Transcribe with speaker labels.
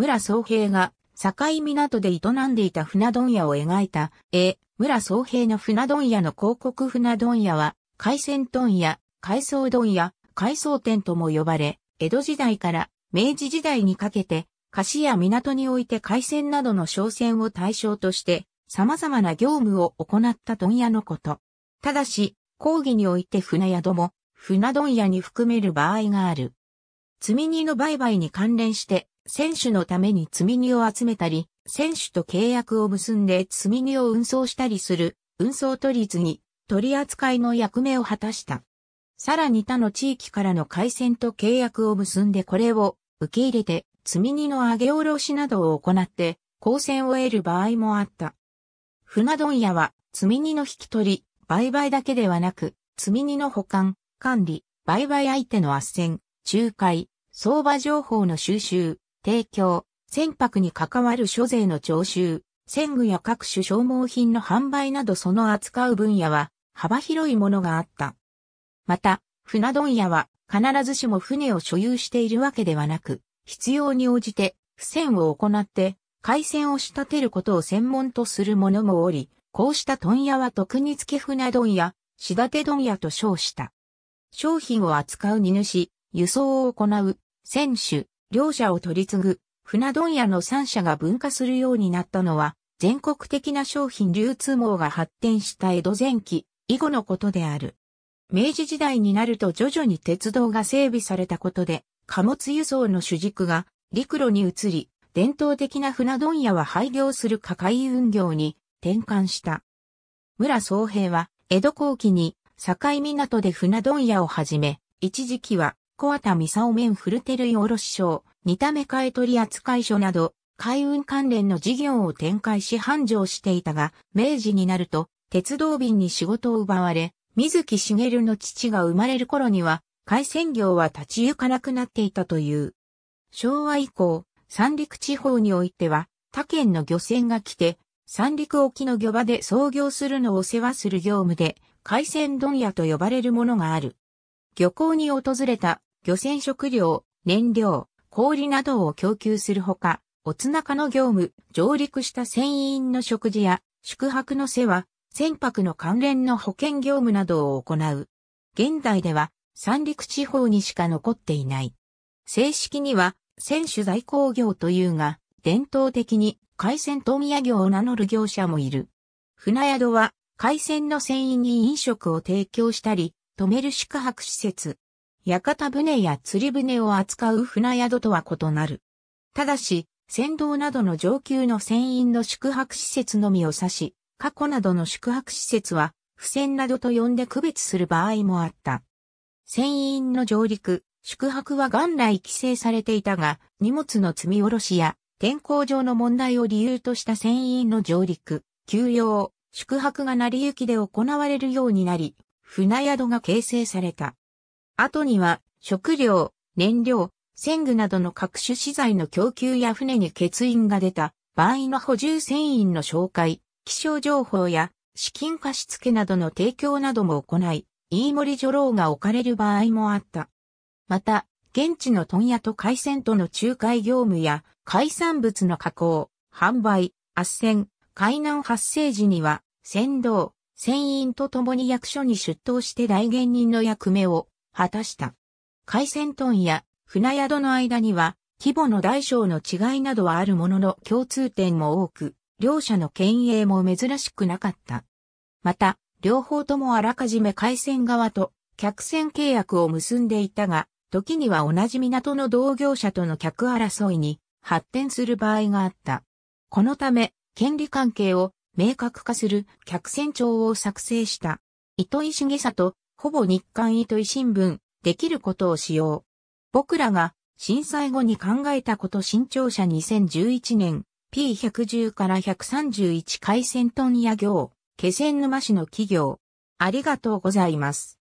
Speaker 1: 村総平が境港で営んでいた船問屋を描いた絵、村総平の船問屋の広告船問屋は、海鮮問屋、海藻問屋、海藻店とも呼ばれ、江戸時代から明治時代にかけて、貸や港において海鮮などの商船を対象として、様々な業務を行った問屋のこと。ただし、講義において船宿も、船問屋に含める場合がある。積み荷の売買に関連して、選手のために積み荷を集めたり、選手と契約を結んで積み荷を運送したりする、運送取り立に取り扱いの役目を果たした。さらに他の地域からの回線と契約を結んでこれを受け入れて積み荷の上げ下ろしなどを行って交戦を得る場合もあった。船問屋は積み荷の引き取り、売買だけではなく、積み荷の保管、管理、売買相手の斡旋、仲介、相場情報の収集、提供、船舶に関わる諸税の徴収、船具や各種消耗品の販売などその扱う分野は幅広いものがあった。また、船問屋は必ずしも船を所有しているわけではなく、必要に応じて船を行って海船を仕立てることを専門とする者もおり、こうした問屋は特に付船問屋、仕立て問屋と称した。商品を扱う荷主、輸送を行う、船主、両者を取り継ぐ、船問屋の三社が分化するようになったのは、全国的な商品流通網が発展した江戸前期以後のことである。明治時代になると徐々に鉄道が整備されたことで、貨物輸送の主軸が陸路に移り、伝統的な船問屋は廃業するか海運業に転換した。村総平は江戸後期に境港で船問屋を始め、一時期は小畑三沢面古テ類卸商、似た目買取扱所など、海運関連の事業を展開し繁盛していたが、明治になると、鉄道便に仕事を奪われ、水木しげるの父が生まれる頃には、海鮮業は立ち行かなくなっていたという。昭和以降、三陸地方においては、他県の漁船が来て、三陸沖の漁場で操業するのを世話する業務で、海鮮問屋と呼ばれるものがある。漁港に訪れた漁船食料、燃料、氷などを供給するほか、おつなかの業務、上陸した船員の食事や宿泊の世話、船舶の関連の保険業務などを行う。現代では三陸地方にしか残っていない。正式には船主在庫業というが、伝統的に海鮮問屋業を名乗る業者もいる。船宿は海鮮の船員に飲食を提供したり、止める宿泊施設、屋形船や釣り船を扱う船宿とは異なる。ただし、船道などの上級の船員の宿泊施設のみを指し、過去などの宿泊施設は、付船などと呼んで区別する場合もあった。船員の上陸、宿泊は元来規制されていたが、荷物の積み下ろしや天候上の問題を理由とした船員の上陸、休養、宿泊が成り行きで行われるようになり、船宿が形成された。後には食料、燃料、戦具などの各種資材の供給や船に欠員が出た場合の補充船員の紹介、気象情報や資金貸付などの提供なども行い、飯森女郎が置かれる場合もあった。また、現地の問屋と海鮮との仲介業務や海産物の加工、販売、斡旋、海難発生時には、船頭、船員と共に役所に出頭して代言人の役目を果たした。海鮮豚や船宿の間には、規模の大小の違いなどはあるものの共通点も多く、両者の県営も珍しくなかった。また、両方ともあらかじめ海鮮側と客船契約を結んでいたが、時には同じ港の同業者との客争いに発展する場合があった。このため、権利関係を明確化する客船帳を作成した。糸井重里ほぼ日刊糸井新聞、できることをしよう。僕らが震災後に考えたこと新潮社2011年 P110 から131回戦トンや行、気仙沼市の企業。ありがとうございます。